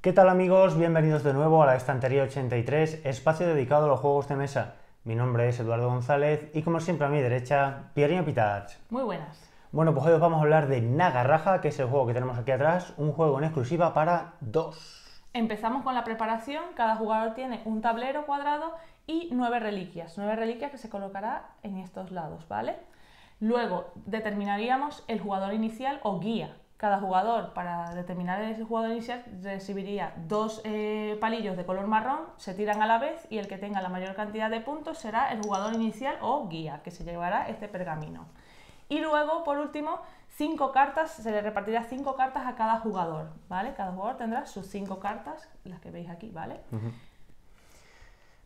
¿Qué tal amigos? Bienvenidos de nuevo a la Estantería 83, espacio dedicado a los juegos de mesa. Mi nombre es Eduardo González y como siempre a mi derecha, Pierre Pitach. Muy buenas. Bueno, pues hoy os vamos a hablar de Nagarraja, que es el juego que tenemos aquí atrás, un juego en exclusiva para dos. Empezamos con la preparación, cada jugador tiene un tablero cuadrado y nueve reliquias, nueve reliquias que se colocará en estos lados, ¿vale? Luego determinaríamos el jugador inicial o guía, cada jugador, para determinar el jugador inicial, recibiría dos eh, palillos de color marrón, se tiran a la vez y el que tenga la mayor cantidad de puntos será el jugador inicial o guía, que se llevará este pergamino. Y luego, por último, cinco cartas, se le repartirá cinco cartas a cada jugador, ¿vale? Cada jugador tendrá sus cinco cartas, las que veis aquí, ¿vale?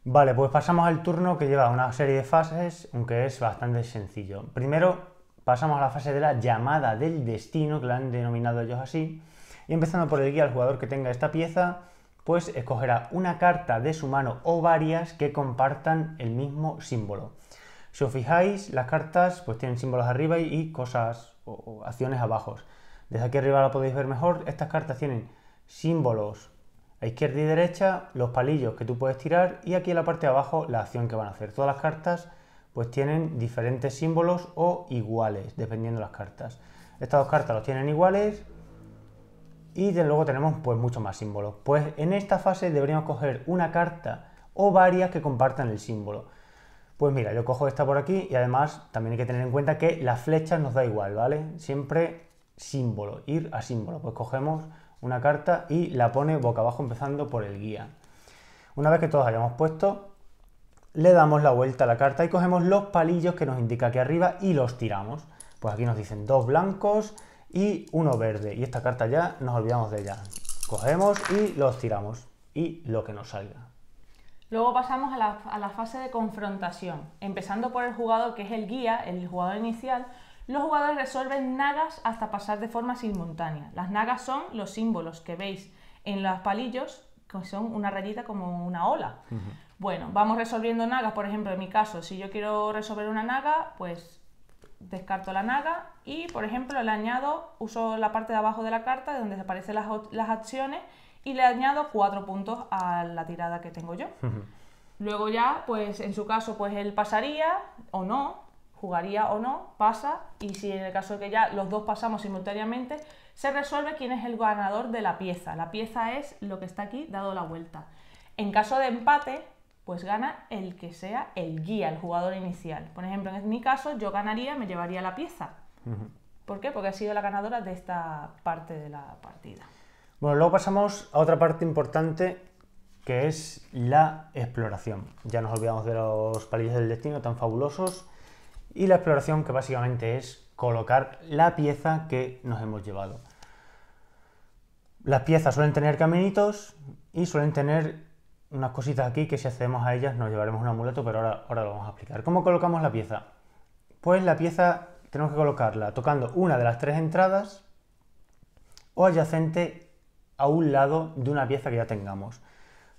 Vale, pues pasamos al turno que lleva una serie de fases, aunque es bastante sencillo. Primero, pasamos a la fase de la llamada del destino, que la han denominado ellos así, y empezando por el guía, el jugador que tenga esta pieza, pues escogerá una carta de su mano o varias que compartan el mismo símbolo. Si os fijáis, las cartas pues tienen símbolos arriba y cosas o acciones abajo. Desde aquí arriba la podéis ver mejor. Estas cartas tienen símbolos a izquierda y derecha, los palillos que tú puedes tirar y aquí en la parte de abajo la acción que van a hacer. Todas las cartas pues tienen diferentes símbolos o iguales, dependiendo las cartas. Estas dos cartas los tienen iguales y luego tenemos pues muchos más símbolos. Pues en esta fase deberíamos coger una carta o varias que compartan el símbolo. Pues mira, yo cojo esta por aquí y además también hay que tener en cuenta que las flechas nos da igual, ¿vale? Siempre símbolo, ir a símbolo. Pues cogemos una carta y la pone boca abajo empezando por el guía. Una vez que todos hayamos puesto, le damos la vuelta a la carta y cogemos los palillos que nos indica aquí arriba y los tiramos. Pues aquí nos dicen dos blancos y uno verde. Y esta carta ya nos olvidamos de ella. Cogemos y los tiramos. Y lo que nos salga. Luego pasamos a la, fase de confrontación. Empezando por el jugador que es el guía, el jugador inicial, los jugadores resuelven nagas hasta pasar de forma simultánea. Las nagas son los símbolos que veis en los palillos, que son una rayita como una ola. Bueno, vamos resolviendo nagas, por ejemplo, en mi caso, si yo quiero resolver una naga, pues descarto la naga y, por ejemplo, le añado, uso la parte de abajo de la carta, de donde aparecen las, acciones, y le añado cuatro puntos a la tirada que tengo yo. Luego ya, pues en su caso, pues él pasaría o no, jugaría o no, pasa, y si en el caso de que ya los dos pasamos simultáneamente, se resuelve quién es el ganador de la pieza. La pieza es lo que está aquí dado la vuelta. En caso de empate, pues gana el que sea el guía, el jugador inicial. Por ejemplo, en mi caso, yo ganaría, me llevaría la pieza. ¿Por qué? Porque ha sido la ganadora de esta parte de la partida. Bueno, luego pasamos a otra parte importante que es la exploración. Ya nos olvidamos de los palillos del destino tan fabulosos y la exploración que básicamente es colocar la pieza que nos hemos llevado. Las piezas suelen tener caminitos y suelen tener unas cositas aquí que si accedemos a ellas nos llevaremos un amuleto, pero ahora, ahora lo vamos a explicar. ¿Cómo colocamos la pieza? Pues la pieza tenemos que colocarla tocando una de las tres entradas o adyacente a un lado de una pieza que ya tengamos.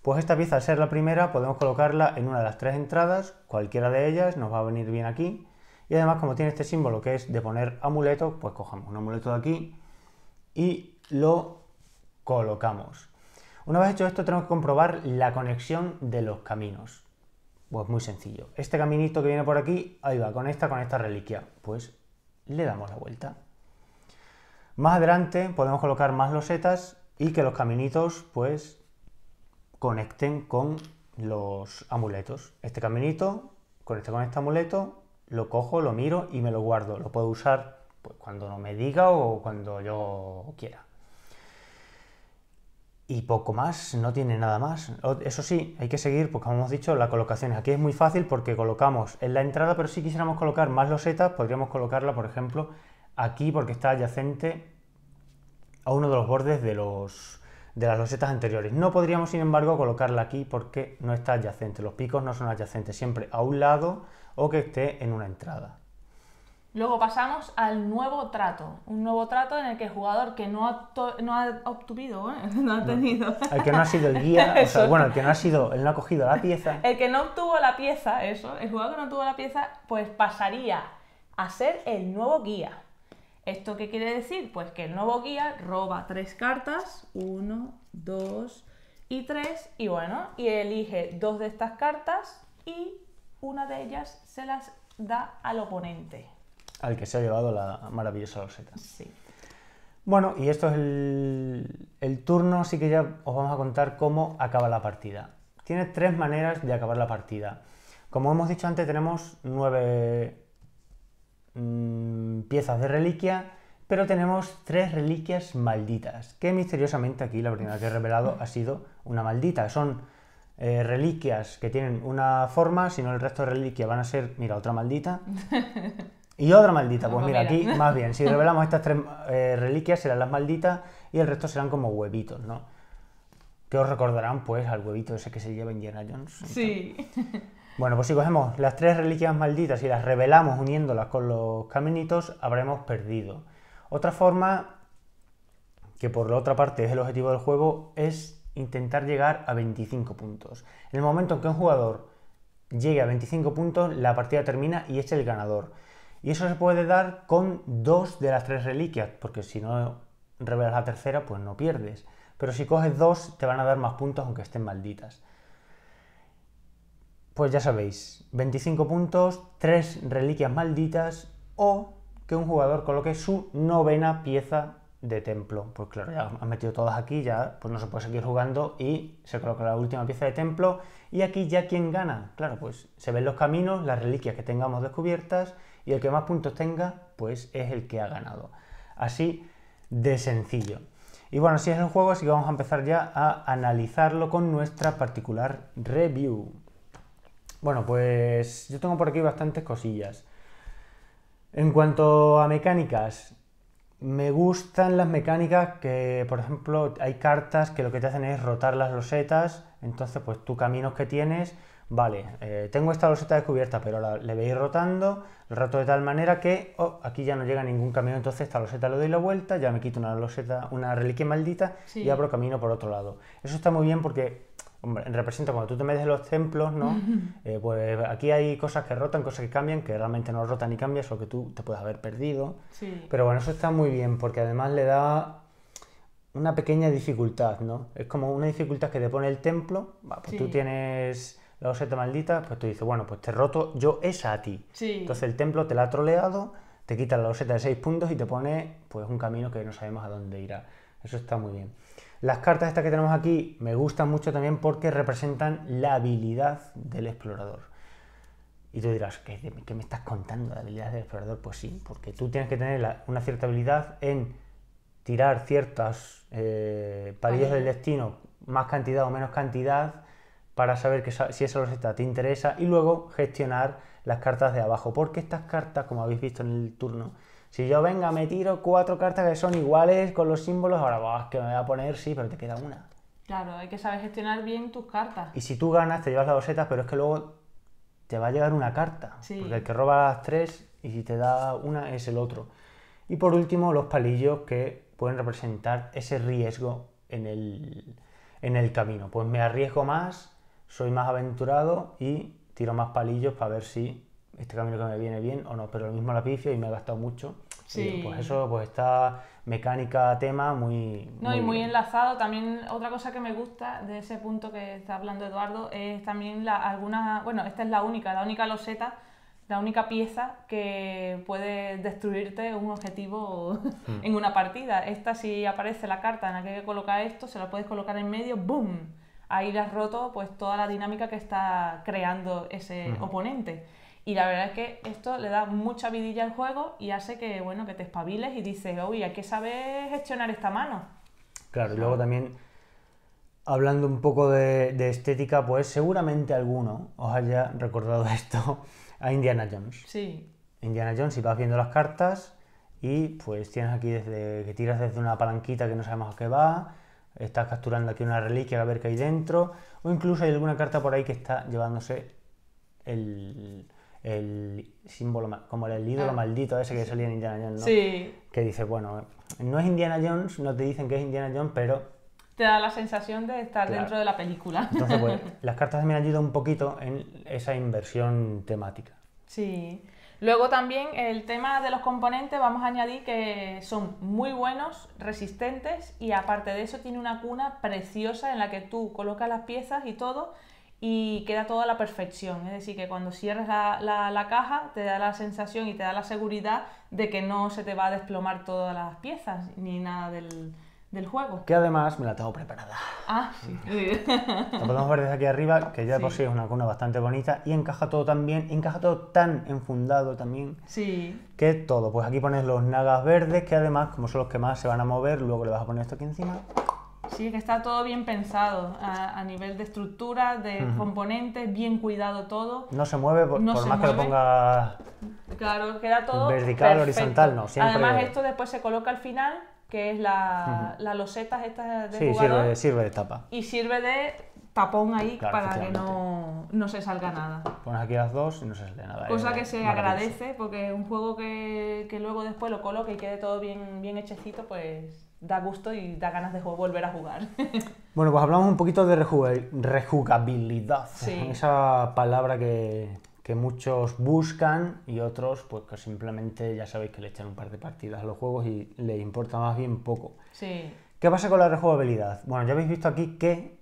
Pues esta pieza, al ser la primera, podemos colocarla en una de las tres entradas, cualquiera de ellas nos va a venir bien aquí. Y además, como tiene este símbolo que es de poner amuleto, pues cojamos un amuleto de aquí y lo colocamos. Una vez hecho esto, tenemos que comprobar la conexión de los caminos. Pues muy sencillo. Este caminito que viene por aquí, ahí va, conecta con esta reliquia. Pues le damos la vuelta. Más adelante podemos colocar más losetas y que los caminitos pues conecten con los amuletos. Este caminito conecta con este amuleto, lo cojo, lo miro y me lo guardo. Lo puedo usar pues, cuando no me diga o cuando yo quiera y poco más, no tiene nada más. Eso sí, hay que seguir, porque como hemos dicho, la colocación. Aquí es muy fácil porque colocamos en la entrada, pero si quisiéramos colocar más losetas, podríamos colocarla, por ejemplo, aquí porque está adyacente a uno de los bordes de, de las losetas anteriores. No podríamos, sin embargo, colocarla aquí porque no está adyacente. Los picos no son adyacentes, siempre a un lado o que esté en una entrada. Luego pasamos al nuevo trato, un nuevo trato en el que el jugador que no ha, no ha obtuvido, ¿eh? no ha tenido... El que no ha sido el guía, o sea, bueno, el que no ha sido, el no ha cogido la pieza. El que no obtuvo la pieza, eso, el jugador que no obtuvo la pieza, pues pasaría a ser el nuevo guía. ¿Esto qué quiere decir? Pues que el nuevo guía roba tres cartas, uno, dos y tres, y bueno, y elige dos de estas cartas y una de ellas se las da al oponente al que se ha llevado la maravillosa loseta. Sí. Bueno, y esto es el, turno, así que ya os vamos a contar cómo acaba la partida. Tiene tres maneras de acabar la partida. Como hemos dicho antes, tenemos nueve mm, piezas de reliquia, pero tenemos tres reliquias malditas, que misteriosamente aquí la primera que he revelado ha sido una maldita. Son eh, reliquias que tienen una forma, si no el resto de reliquias van a ser, mira, otra maldita. Y otra maldita, pues, pues mira, aquí más bien, si revelamos estas tres eh, reliquias serán las malditas y el resto serán como huevitos, ¿no? Que os recordarán pues al huevito ese que se lleva Indiana Jones. Sí. Bueno, pues si cogemos las tres reliquias malditas y las revelamos uniéndolas con los caminitos, habremos perdido. Otra forma, que por la otra parte es el objetivo del juego, es intentar llegar a 25 puntos. En el momento en que un jugador llegue a 25 puntos, la partida termina y es el ganador. Y eso se puede dar con dos de las tres reliquias, porque si no revelas la tercera, pues no pierdes. Pero si coges dos, te van a dar más puntos aunque estén malditas. Pues ya sabéis, 25 puntos, tres reliquias malditas o que un jugador coloque su novena pieza de templo. Pues claro, ya han metido todas aquí, ya pues no se puede seguir jugando y se coloca la última pieza de templo. Y aquí ya quién gana. Claro, pues se ven los caminos, las reliquias que tengamos descubiertas y el que más puntos tenga, pues es el que ha ganado. Así de sencillo. Y bueno, si es el juego, así que vamos a empezar ya a analizarlo con nuestra particular review. Bueno, pues yo tengo por aquí bastantes cosillas. En cuanto a mecánicas, me gustan las mecánicas que, por ejemplo, hay cartas que lo que te hacen es rotar las losetas, entonces pues tú caminos que tienes, vale, eh, tengo esta loseta descubierta, pero la, le veis rotando, el roto de tal manera que oh, aquí ya no llega ningún camino, entonces esta loseta le doy la vuelta, ya me quito una loseta, una reliquia maldita y abro camino por otro lado. Eso está muy bien porque hombre, representa cuando tú te metes en los templos, ¿no? Eh, pues aquí hay cosas que rotan, cosas que cambian, que realmente no rotan ni cambian, solo que tú te puedes haber perdido. Sí. Pero bueno, eso está muy bien, porque además le da una pequeña dificultad, ¿no? Es como una dificultad que te pone el templo, pues tú tienes la oseta maldita, pues tú dices, bueno, pues te roto yo esa a ti. Entonces el templo te la ha troleado, te quita la oseta de seis puntos y te pone pues un camino que no sabemos a dónde irá. Eso está muy bien. Las cartas estas que tenemos aquí me gustan mucho también porque representan la habilidad del explorador. Y tú dirás, ¿qué, me estás contando de habilidades del explorador? Pues sí, porque tú tienes que tener una cierta habilidad en tirar ciertas eh, del destino, más cantidad o menos cantidad, para saber si esa receta te interesa y luego gestionar las cartas de abajo. Porque estas cartas, como habéis visto en el turno, si yo venga, me tiro cuatro cartas que son iguales con los símbolos, ahora vas, que me voy a poner, sí, pero te queda una. Claro, hay que saber gestionar bien tus cartas. Y si tú ganas, te llevas las setas pero es que luego te va a llegar una carta. Sí. Porque el que roba las tres y si te da una es el otro. Y por último, los palillos que pueden representar ese riesgo en el, en el camino. Pues me arriesgo más, soy más aventurado y tiro más palillos para ver si este camino que me viene bien o no, pero lo mismo lapicio y me ha gastado mucho. Sí. pues eso, pues está mecánica, tema, muy... No, muy y muy enlazado. También otra cosa que me gusta de ese punto que está hablando Eduardo es también la, alguna bueno, esta es la única, la única loseta, la única pieza que puede destruirte un objetivo hmm. en una partida. Esta si aparece la carta en la que hay que colocar esto, se la puedes colocar en medio, ¡boom! Ahí le has roto pues toda la dinámica que está creando ese hmm. oponente. Y la verdad es que esto le da mucha vidilla al juego y hace que, bueno, que te espabiles y dices, uy, hay que saber gestionar esta mano. Claro, y luego también, hablando un poco de, estética, pues seguramente alguno os haya recordado esto a Indiana Jones. Sí. Indiana Jones, y vas viendo las cartas y pues tienes aquí desde que tiras desde una palanquita que no sabemos a qué va, estás capturando aquí una reliquia a ver qué hay dentro, o incluso hay alguna carta por ahí que está llevándose el, el símbolo, como el ídolo ah, maldito ese que salía en Indiana Jones, ¿no? Sí. Que dice, bueno, no es Indiana Jones, no te dicen que es Indiana Jones, pero... Te da la sensación de estar dentro de la película. Entonces, pues, las cartas también ayudan un poquito en esa inversión temática. Sí. Luego también el tema de los componentes, vamos a añadir que son muy buenos, resistentes y aparte de eso tiene una cuna preciosa en la que tú colocas las piezas y todo y queda toda la perfección. Es decir, que cuando cierres la, caja te da la sensación y te da la seguridad de que no se te va a desplomar todas las piezas ni nada del, juego. Que además me la tengo preparada. Ah, sí. Lo podemos ver desde aquí arriba, que ya por sí es una cuna bastante bonita y encaja todo tan bien, encaja todo tan enfundado también. Sí. Que todo. Pues aquí pones los nagas verdes, que además, como son los que más se van a mover, luego le vas a poner esto aquí encima. Sí, que está todo bien pensado a, nivel de estructura, de componentes, bien cuidado todo. No se mueve por, más que lo ponga claro, queda todo vertical, perfecto. horizontal, Además esto después se coloca al final, que es la, loseta esta de sí, jugador. Sirve, sirve de tapa. Y sirve de tapón ahí para que no, no, se salga nada. Pones aquí las dos y no se sale nada. Cosa eh, que se agradece porque un juego que, que luego después lo coloque y quede todo bien, bien hechecito, pues da gusto y da ganas de volver a jugar. bueno, pues hablamos un poquito de rejugabilidad, esa palabra que, muchos buscan y otros pues que simplemente ya sabéis que le echan un par de partidas a los juegos y le importa más bien poco. Sí. ¿Qué pasa con la rejugabilidad? Bueno, ya habéis visto aquí que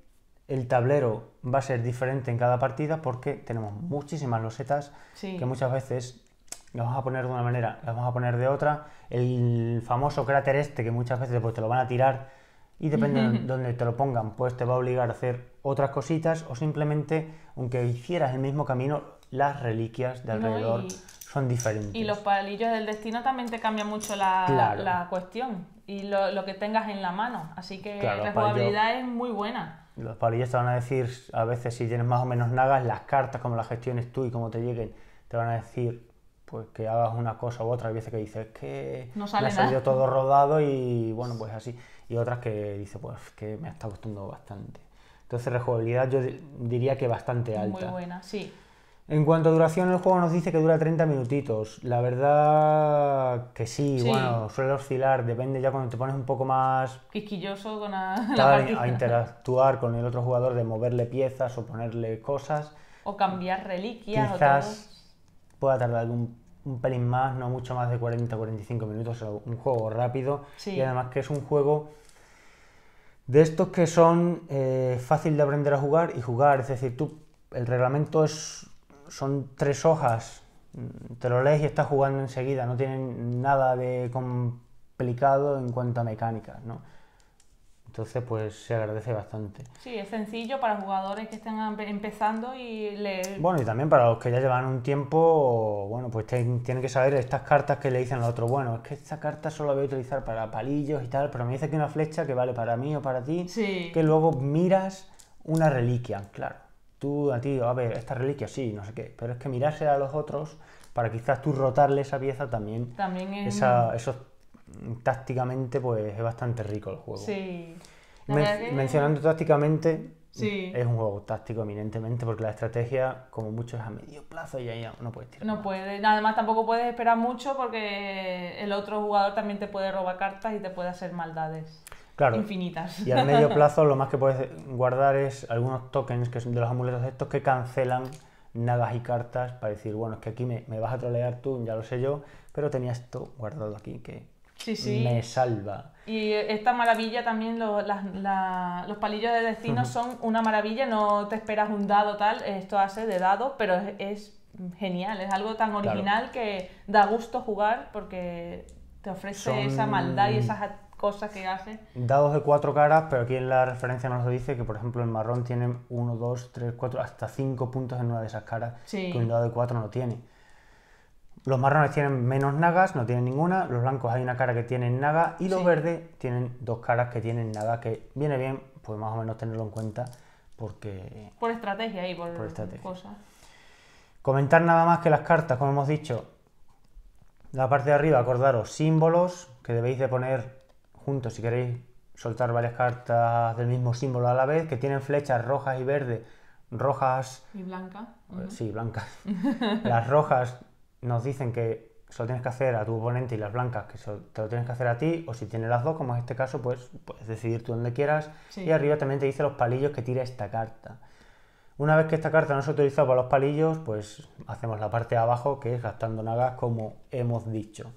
el tablero va a ser diferente en cada partida porque tenemos muchísimas losetas que muchas veces las vamos a poner de una manera, las vamos a poner de otra. El famoso cráter este que muchas veces pues, te lo van a tirar y depende de donde te lo pongan, pues te va a obligar a hacer otras cositas o simplemente, aunque hicieras el mismo camino, las reliquias de alrededor son diferentes. Y los palillos del destino también te cambian mucho la, la cuestión y lo, lo, que tengas en la mano, así que la probabilidad es muy buena. Los palillos te van a decir a veces si tienes más o menos nagas, las cartas, como las gestiones tú y cómo te lleguen, te van a decir pues que hagas una cosa u otra. Hay veces que dices que no sale ha salido todo rodado y bueno, pues así. Y otras que dices, pues que me ha estado costando bastante. Entonces, rejugabilidad yo diría que bastante alta. Muy buena, sí. En cuanto a duración, el juego nos dice que dura 30 minutitos. La verdad que sí, bueno, suele oscilar, depende ya cuando te pones un poco más... Quisquilloso con la, A interactuar con el otro jugador, de moverle piezas o ponerle cosas. O cambiar reliquias. Quizás pueda tardar algún un pelín más, no mucho más de 40-45 minutos, es un juego rápido y además que es un juego de estos que son eh, fácil de aprender a jugar y jugar, es decir, tú, el reglamento es, son tres hojas, mm, te lo lees y estás jugando enseguida, no tienen nada de complicado en cuanto a mecánicas, ¿no? Entonces, pues se agradece bastante. Sí, es sencillo para jugadores que estén empezando y leer. Bueno, y también para los que ya llevan un tiempo, bueno, pues tienen que saber estas cartas que le dicen al otro, bueno, es que esta carta solo la voy a utilizar para palillos y tal, pero me dice que una flecha que vale para mí o para ti, que luego miras una reliquia, claro. Tú a ti, a ver, esta reliquia sí, no sé qué, pero es que mirarse a los otros para quizás tú rotarle esa pieza también, también es tácticamente pues es bastante rico el juego. Sí. mencionando tácticamente, es un juego táctico eminentemente porque la estrategia, como mucho, es a medio plazo y ahí no puedes tirar. No nada. puedes, además tampoco puedes esperar mucho porque el otro jugador también te puede robar cartas y te puede hacer maldades. Claro. Infinitas. Y a medio plazo lo más que puedes guardar es algunos tokens que son de los amuletos estos que cancelan nadas y cartas para decir, bueno, es que aquí me, me vas a trolear tú, ya lo sé yo, pero tenía esto guardado aquí que sí, sí. me salva. Y esta maravilla también, los palillos de destino son una maravilla, no te esperas un dado tal, esto hace de dado, pero es, genial, es algo tan original que da gusto jugar porque te ofrece esa maldad y esas cosas que hace. Dados de cuatro caras, pero aquí en la referencia nos dice que, por ejemplo, el marrón tiene uno, dos, tres, cuatro, hasta cinco puntos en una de esas caras sí. que un dado de cuatro no tiene. Los marrones tienen menos nagas, no tienen ninguna. Los blancos hay una cara que tienen naga. Y los verdes tienen dos caras que tienen naga, que viene bien, pues más o menos tenerlo en cuenta, porque... Por estrategia y por, cosas. Comentar nada más que las cartas, como hemos dicho, la parte de arriba, acordaros, símbolos, que debéis de poner juntos si queréis soltar varias cartas del mismo símbolo a la vez, que tienen flechas rojas y verdes, rojas... Y blancas. Sí, blancas. las rojas nos dicen que solo tienes que hacer a tu oponente y las blancas que te lo tienes que hacer a ti, o si tienes las dos, como en este caso, pues puedes decidir tú donde quieras. Y arriba también te dice los palillos que tira esta carta. Una vez que esta carta no se utilizado para los palillos, pues hacemos la parte de abajo, que es gastando nagas, como hemos dicho.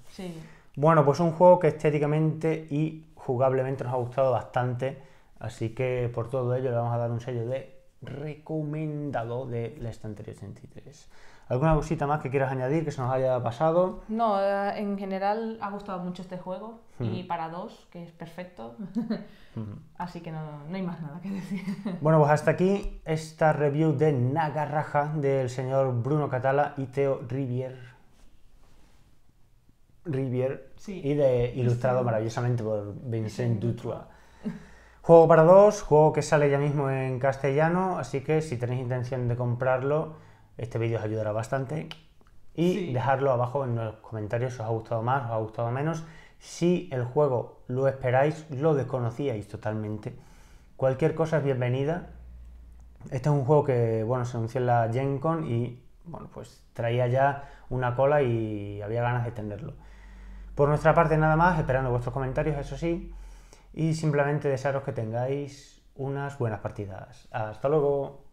Bueno, pues un juego que estéticamente y jugablemente nos ha gustado bastante, así que por todo ello le vamos a dar un sello de recomendado de la estantería 83. ¿Alguna cosita más que quieras añadir que se nos haya pasado? No, eh, en general ha gustado mucho este juego y para dos, que es perfecto. Así que no, hay más nada que decir. Bueno, pues hasta aquí esta review de Nagarraja del señor Bruno Catala y Teo Rivier. Rivier. Y de ilustrado maravillosamente por Vincent Dutrois. Juego para dos, juego que sale ya mismo en castellano, así que si tenéis intención de comprarlo este vídeo os ayudará bastante. Y dejarlo abajo en los comentarios si os ha gustado más, os ha gustado menos. Si el juego lo esperáis, lo desconocíais totalmente. Cualquier cosa es bienvenida. Este es un juego que, bueno, se anunció en la Gen Con y, bueno, pues traía ya una cola y había ganas de extenderlo. Por nuestra parte nada más, esperando vuestros comentarios, eso sí, y simplemente desearos que tengáis unas buenas partidas. Hasta luego.